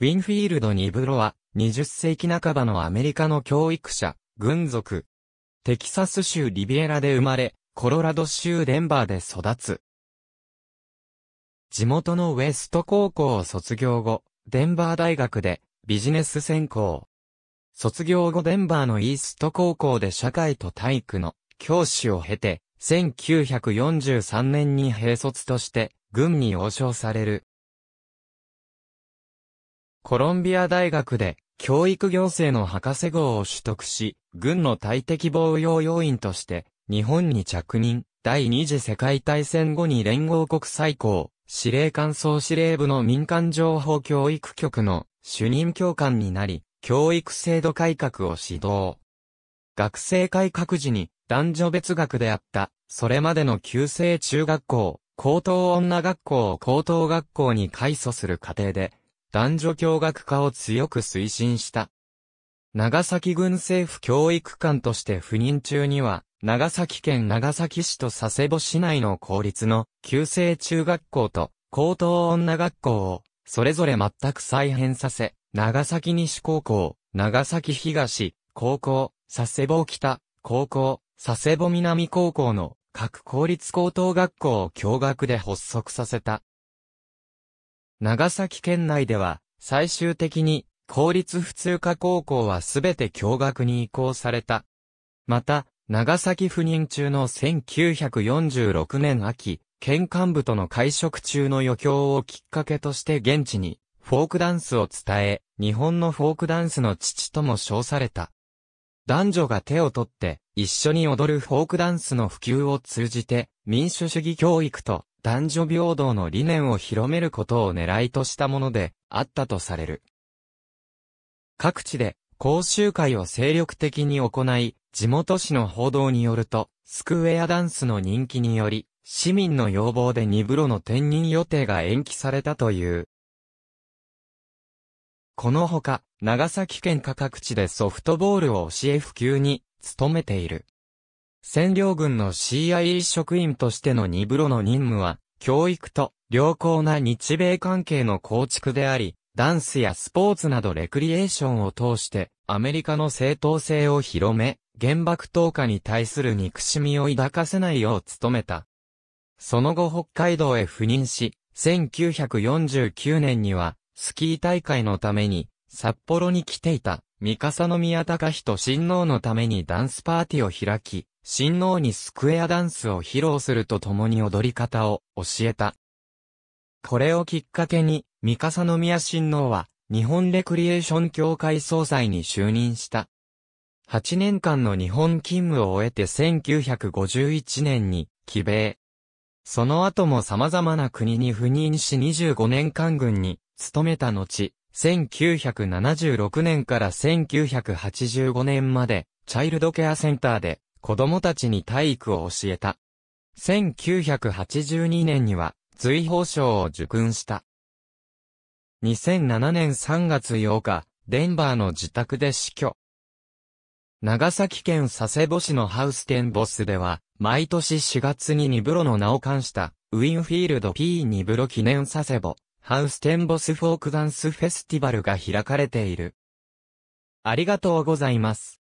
ウィンフィールド・ニブロは、20世紀半ばのアメリカの教育者、軍属。テキサス州リビエラで生まれ、コロラド州デンバーで育つ。地元のウェスト高校を卒業後、デンバー大学でビジネス専攻。卒業後デンバーのイースト高校で社会と体育の教師を経て、1943年に兵卒として軍に応召される。コロンビア大学で教育行政の博士号を取得し、軍の大敵防衛要員として日本に着任。第二次世界大戦後に連合国最高司令官総司令部の民間情報教育局の主任教官になり、教育制度改革を指導。学生改革時に男女別学であった、それまでの旧制中学校、高等女学校を高等学校に改祖する過程で、男女共学化を強く推進した。長崎軍政府教育官として赴任中には、長崎県長崎市と佐世保市内の公立の、旧制中学校と、高等女学校を、それぞれ全く再編させ、長崎西高校、長崎東、高校、佐世保北、高校、佐世保南高校の各公立高等学校を共学で発足させた。長崎県内では、最終的に、公立普通科高校はすべて共学に移行された。また、長崎赴任中の1946年秋、県幹部との会食中の余興をきっかけとして現地に、フォークダンスを伝え、日本のフォークダンスの父とも称された。男女が手を取って、一緒に踊るフォークダンスの普及を通じて、民主主義教育と男女平等の理念を広めることを狙いとしたものであったとされる。各地で講習会を精力的に行い、地元紙の報道によると、スクウェアダンスの人気により、市民の要望で2風呂の転任予定が延期されたという。このほか、長崎県各地でソフトボールを教え普及に努めている。占領軍の CIA 職員としてのニブロの任務は、教育と良好な日米関係の構築であり、ダンスやスポーツなどレクリエーションを通してアメリカの正当性を広め、原爆投下に対する憎しみを抱かせないよう努めた。その後北海道へ赴任し、1949年にはスキー大会のために札幌に来ていた三笠宮隆人親王のためにダンスパーティーを開き、親王にスクエアダンスを披露するとともに踊り方を教えた。これをきっかけに、三笠宮親王は、日本レクリエーション協会総裁に就任した。8年間の日本勤務を終えて1951年に、帰米。その後も様々な国に赴任し25年間軍に勤めた後、1976年から1985年まで、チャイルドケアセンターで、子供たちに体育を教えた。1982年には、随法賞を受勲した。2007年3月8日、デンバーの自宅で死去。長崎県佐世保市のハウステンボスでは、毎年4月にニブロの名を冠した、ウィンフィールド P ニブロ記念佐世保ハウステンボスフォークダンスフェスティバルが開かれている。ありがとうございます。